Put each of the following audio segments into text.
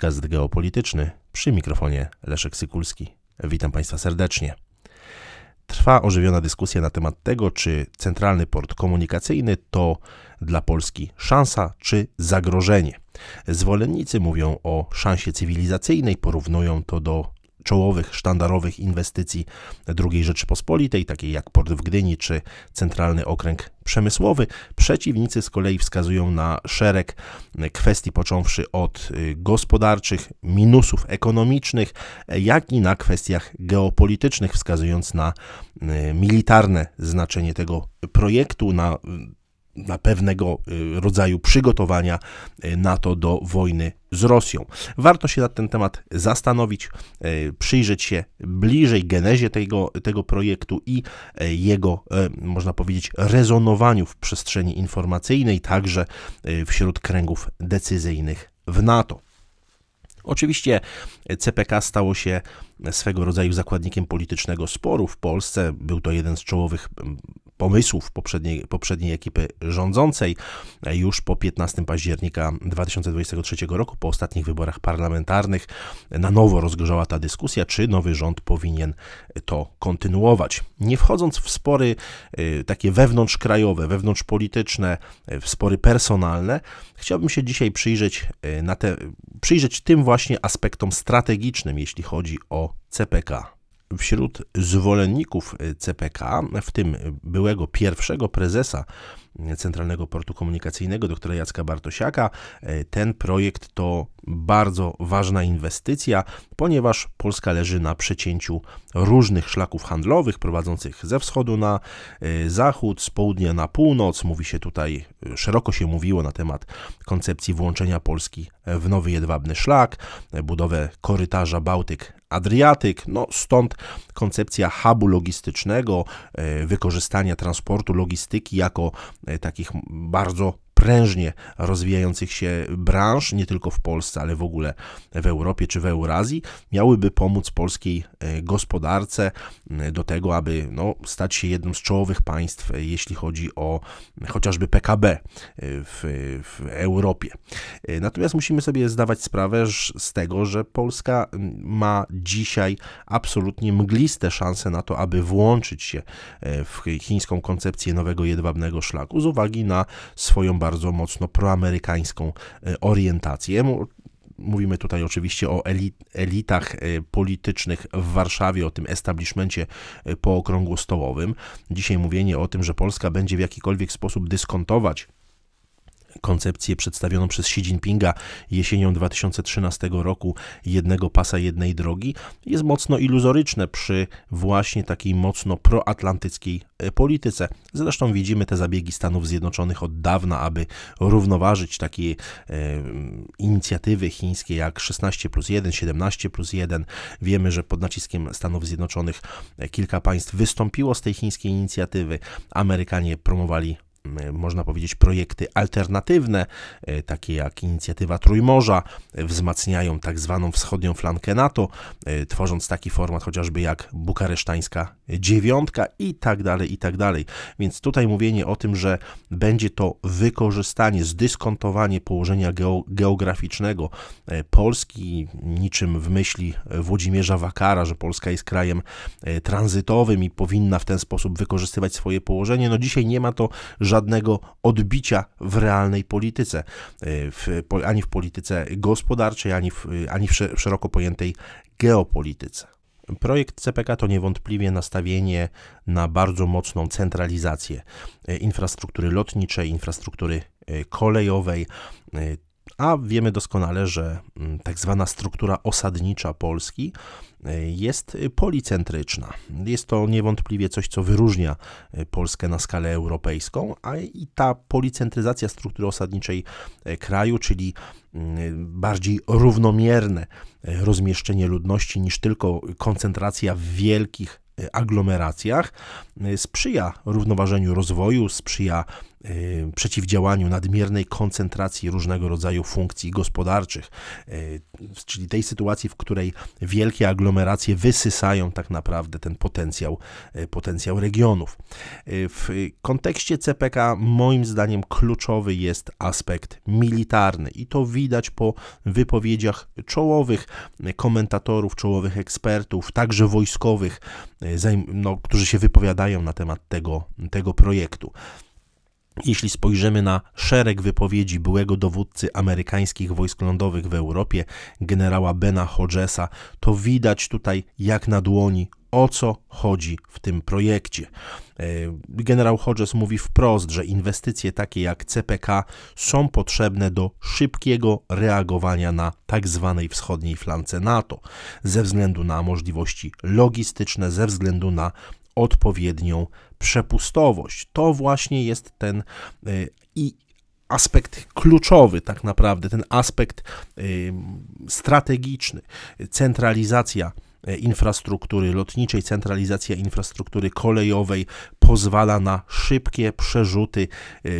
podcast geopolityczny przy mikrofonie Leszek Sykulski. Witam Państwa serdecznie. Trwa ożywiona dyskusja na temat tego, czy centralny port komunikacyjny to dla Polski szansa czy zagrożenie. Zwolennicy mówią o szansie cywilizacyjnej, porównują to do czołowych, sztandarowych inwestycji II Rzeczypospolitej, takiej jak Port w Gdyni czy Centralny Okręg Przemysłowy. Przeciwnicy z kolei wskazują na szereg kwestii, począwszy od y, gospodarczych, minusów ekonomicznych, jak i na kwestiach geopolitycznych, wskazując na y, militarne znaczenie tego projektu, na na pewnego y, rodzaju przygotowania y, NATO do wojny z Rosją. Warto się nad ten temat zastanowić, y, przyjrzeć się bliżej genezie tego, tego projektu i jego, można powiedzieć, rezonowaniu w przestrzeni informacyjnej, także wśród kręgów decyzyjnych w NATO. Oczywiście CPK stało się swego rodzaju zakładnikiem politycznego sporu w Polsce. Był to jeden z czołowych pomysłów poprzedniej, poprzedniej ekipy rządzącej. Już po 15 października 2023 roku, po ostatnich wyborach parlamentarnych, na nowo rozgorzała ta dyskusja, czy nowy rząd powinien to kontynuować. Nie wchodząc w spory y, takie wewnątrzkrajowe, wewnątrzpolityczne, y, w spory personalne, chciałbym się dzisiaj przyjrzeć, y, na te, przyjrzeć tym właśnie aspektom strategicznym, jeśli chodzi o CPK wśród zwolenników CPK, w tym byłego pierwszego prezesa Centralnego Portu Komunikacyjnego, doktora Jacka Bartosiaka. E, ten projekt to bardzo ważna inwestycja, ponieważ Polska leży na przecięciu różnych szlaków handlowych prowadzących ze wschodu na e, zachód, z południa na północ. Mówi się tutaj, e, szeroko się mówiło na temat koncepcji włączenia Polski w nowy jedwabny szlak, budowę korytarza Bałtyk Adriatyk. No stąd koncepcja hubu logistycznego, wykorzystania transportu, logistyki jako E, takich bardzo prężnie rozwijających się branż, nie tylko w Polsce, ale w ogóle w Europie czy w Eurazji, miałyby pomóc polskiej e, gospodarce do tego, aby no, stać się jednym z czołowych państw, e, jeśli chodzi o chociażby PKB e, w, w Europie. Natomiast musimy sobie zdawać sprawę z tego, że Polska ma dzisiaj absolutnie mgliste szanse na to, aby włączyć się w chińską koncepcję nowego jedwabnego szlaku z uwagi na swoją bardzo bardzo mocno proamerykańską e, orientację. Mówimy tutaj oczywiście o elitach e, politycznych w Warszawie, o tym establishmencie e, po stołowym. Dzisiaj mówienie o tym, że Polska będzie w jakikolwiek sposób dyskontować koncepcję przedstawioną przez Xi Jinpinga jesienią 2013 roku jednego pasa, jednej drogi jest mocno iluzoryczne przy właśnie takiej mocno proatlantyckiej e, polityce. Zresztą widzimy te zabiegi Stanów Zjednoczonych od dawna, aby równoważyć takie e, mm, inicjatywy chińskie jak 16 plus 1, 17 plus 1. Wiemy, że pod naciskiem Stanów Zjednoczonych e, kilka państw wystąpiło z tej chińskiej inicjatywy. Amerykanie promowali można powiedzieć, projekty alternatywne, e, takie jak inicjatywa Trójmorza, e, wzmacniają tak zwaną wschodnią flankę NATO, e, tworząc taki format chociażby jak bukaresztańska dziewiątka i tak dalej, i tak dalej. Więc tutaj mówienie o tym, że będzie to wykorzystanie, zdyskontowanie położenia geograficznego Polski, niczym w myśli Włodzimierza Wakara, że Polska jest krajem tranzytowym i powinna w ten sposób wykorzystywać swoje położenie, no dzisiaj nie ma to żadnego odbicia w realnej polityce, e, w, ani w polityce gospodarczej, ani w, e, ani w szeroko pojętej geopolityce. Projekt CPK to niewątpliwie nastawienie na bardzo mocną centralizację e, infrastruktury lotniczej, infrastruktury kolejowej, a wiemy doskonale, że mm, tak zwana struktura osadnicza Polski e, jest policentryczna. Jest to niewątpliwie coś, co wyróżnia e, Polskę na skalę europejską, a i ta policentryzacja struktury osadniczej e, kraju, czyli mm, bardziej równomierne rozmieszczenie ludności niż tylko koncentracja w wielkich aglomeracjach, sprzyja równoważeniu rozwoju, sprzyja Y, przeciwdziałaniu nadmiernej koncentracji różnego rodzaju funkcji gospodarczych, y, czyli tej sytuacji, w której wielkie aglomeracje wysysają tak naprawdę ten potencjał, y, potencjał regionów. W kontekście CPK moim zdaniem kluczowy jest aspekt militarny i to widać po wypowiedziach czołowych komentatorów, czołowych ekspertów, także wojskowych, no, którzy się wypowiadają na temat tego, tego projektu. Jeśli spojrzymy na szereg wypowiedzi byłego dowódcy amerykańskich wojsk lądowych w Europie, generała Bena Hodgesa, to widać tutaj jak na dłoni o co chodzi w tym projekcie. E, generał Hodges mówi wprost, że inwestycje takie jak CPK są potrzebne do szybkiego reagowania na tzw. Tak wschodniej flance NATO ze względu na możliwości logistyczne, ze względu na odpowiednią przepustowość. To właśnie jest ten y, i aspekt kluczowy, tak naprawdę, ten aspekt y, strategiczny, centralizacja y, infrastruktury lotniczej, centralizacja infrastruktury kolejowej pozwala na szybkie przerzuty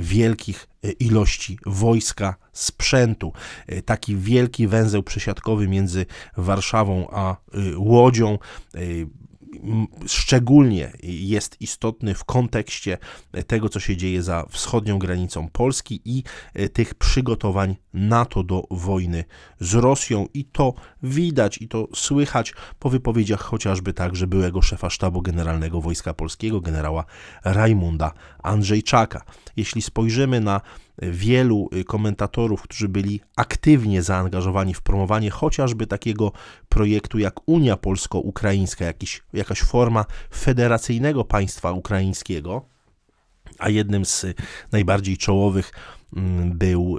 wielkich ilości wojska, sprzętu. Taki wielki węzeł przesiadkowy między Warszawą a Łodzią szczególnie jest istotny w kontekście tego, co się dzieje za wschodnią granicą Polski i e, tych przygotowań NATO do wojny z Rosją i to widać i to słychać po wypowiedziach chociażby także byłego szefa sztabu generalnego Wojska Polskiego, generała Rajmunda Andrzejczaka. Jeśli spojrzymy na e, wielu e, komentatorów, którzy byli aktywnie zaangażowani w promowanie chociażby takiego projektu jak Unia Polsko-Ukraińska, jakiś, jakaś forma federacyjnego państwa ukraińskiego, a jednym z e, najbardziej czołowych mm, był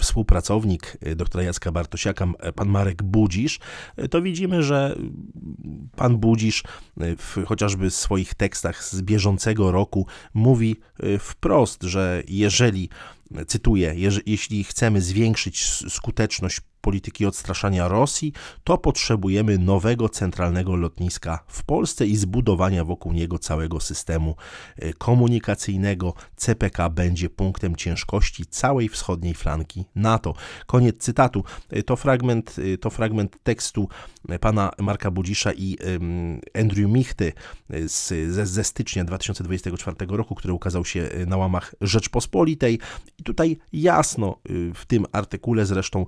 współpracownik y, doktora Jacka Bartosiaka, pan Marek Budzisz, y, to widzimy, że y, pan Budzisz w chociażby swoich tekstach z bieżącego roku mówi wprost, że jeżeli cytuję, jeśli chcemy zwiększyć skuteczność polityki odstraszania Rosji, to potrzebujemy nowego centralnego lotniska w Polsce i zbudowania wokół niego całego systemu e, komunikacyjnego. CPK będzie punktem ciężkości całej wschodniej flanki NATO. Koniec cytatu. E, to fragment, e, to fragment tekstu pana Marka Budzisza i Andrew Michty z, ze, ze stycznia 2024 roku, który ukazał się na łamach Rzeczpospolitej. I tutaj jasno w tym artykule zresztą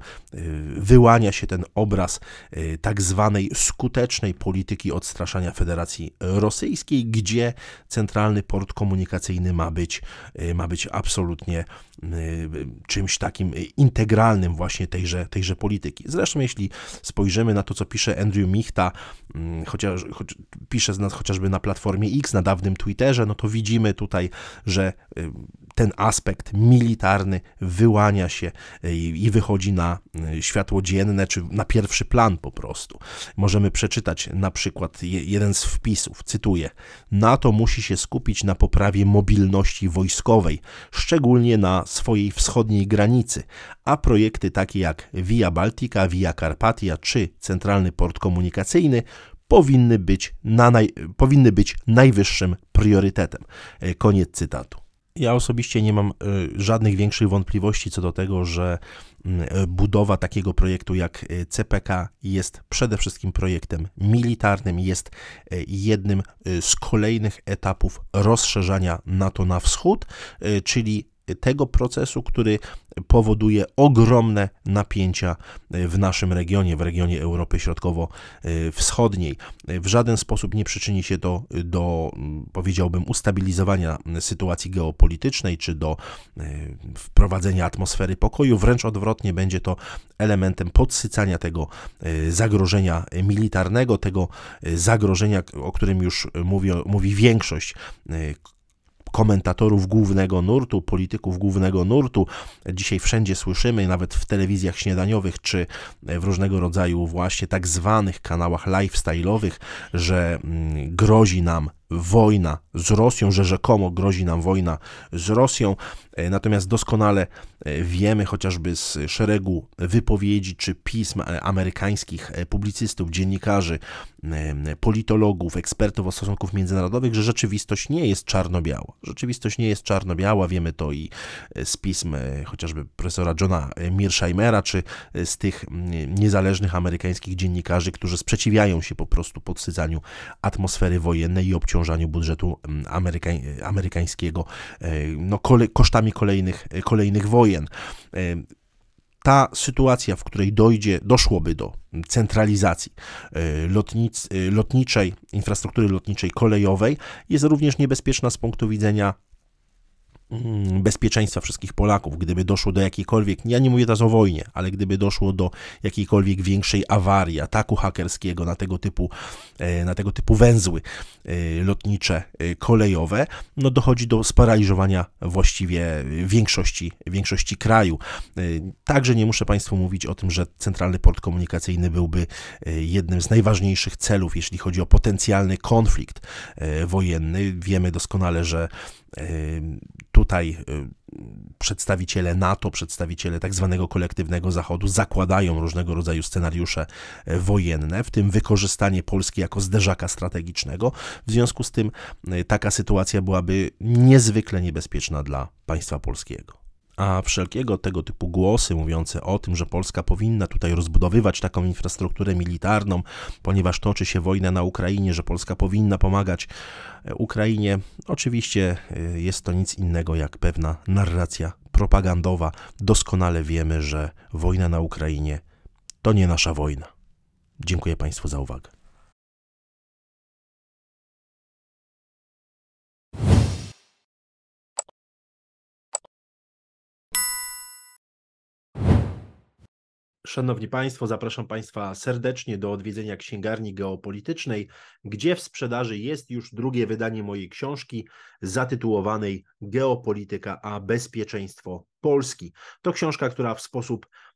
wyłania się ten obraz y, tak zwanej skutecznej polityki odstraszania Federacji Rosyjskiej, gdzie centralny port komunikacyjny ma być, y, ma być absolutnie Y, czymś takim integralnym właśnie tejże, tejże polityki. Zresztą jeśli spojrzymy na to, co pisze Andrew Michta, mm, chociaż, choć, pisze z nas chociażby na platformie X, na dawnym Twitterze, no to widzimy tutaj, że y, ten aspekt militarny wyłania się y, i wychodzi na światło dzienne, czy na pierwszy plan po prostu. Możemy przeczytać na przykład jeden z wpisów, cytuję: NATO musi się skupić na poprawie mobilności wojskowej, szczególnie na swojej wschodniej granicy, a projekty takie jak Via Baltica, Via Carpatia czy Centralny Port Komunikacyjny powinny być, na naj, powinny być najwyższym priorytetem. E, koniec cytatu. Ja osobiście nie mam e, żadnych większych wątpliwości co do tego, że mm, e, budowa takiego projektu jak CPK jest przede wszystkim projektem militarnym, jest jednym z kolejnych etapów rozszerzania NATO na wschód, czyli tego procesu, który powoduje ogromne napięcia e, w naszym regionie, w regionie Europy Środkowo-Wschodniej. E, w żaden sposób nie przyczyni się to e, do, powiedziałbym, ustabilizowania sytuacji geopolitycznej czy do wprowadzenia atmosfery pokoju. Wręcz odwrotnie, będzie to elementem podsycania tego zagrożenia militarnego, tego zagrożenia, o którym już mówi, mówi większość komentatorów głównego nurtu, polityków głównego nurtu. Dzisiaj wszędzie słyszymy, nawet w telewizjach śniadaniowych, czy w różnego rodzaju właśnie tak zwanych kanałach lifestyle'owych, że mm, grozi nam wojna z Rosją, że rzekomo grozi nam wojna z Rosją. E, natomiast doskonale e, wiemy chociażby z szeregu wypowiedzi czy pism e, amerykańskich publicystów, dziennikarzy, politologów, ekspertów o stosunków międzynarodowych, że rzeczywistość nie jest czarno-biała. Rzeczywistość nie jest czarno-biała, wiemy to i z pism chociażby profesora Johna Mearsheimera, czy z tych niezależnych amerykańskich dziennikarzy, którzy sprzeciwiają się po prostu podsycaniu atmosfery wojennej i obciążaniu budżetu amerykańskiego no, kosztami kolejnych, e, kolejnych wojen. E, ta sytuacja, w której dojdzie, doszłoby do mm, centralizacji e, lotnic, lotniczej, infrastruktury lotniczej kolejowej, jest również niebezpieczna z punktu widzenia Mm, bezpieczeństwa wszystkich Polaków, gdyby doszło do jakiejkolwiek, ja nie mówię teraz o wojnie, ale gdyby doszło do jakiejkolwiek większej awarii, ataku hakerskiego na tego typu, e, na tego typu węzły e, lotnicze, e, kolejowe, no dochodzi do sparaliżowania właściwie większości, większości kraju. Także nie muszę Państwu mówić o tym, że Centralny Port Komunikacyjny byłby jednym z najważniejszych celów, jeśli chodzi o potencjalny konflikt wojenny. Wiemy doskonale, że tutaj y, przedstawiciele NATO, przedstawiciele tak zwanego kolektywnego Zachodu zakładają różnego rodzaju scenariusze e, wojenne, w tym wykorzystanie Polski jako zderzaka strategicznego. W związku z tym y, taka sytuacja byłaby niezwykle niebezpieczna dla państwa polskiego. A wszelkiego tego typu głosy mówiące o tym, że Polska powinna tutaj rozbudowywać taką infrastrukturę militarną, ponieważ toczy się wojna na Ukrainie, że Polska powinna pomagać e, Ukrainie, oczywiście e, jest to nic innego jak pewna narracja propagandowa. Doskonale wiemy, że wojna na Ukrainie to nie nasza wojna. Dziękuję Państwu za uwagę. Szanowni Państwo, zapraszam Państwa serdecznie do odwiedzenia księgarni geopolitycznej, gdzie w sprzedaży jest już drugie wydanie mojej książki zatytułowanej Geopolityka a bezpieczeństwo Polski. To książka, która w sposób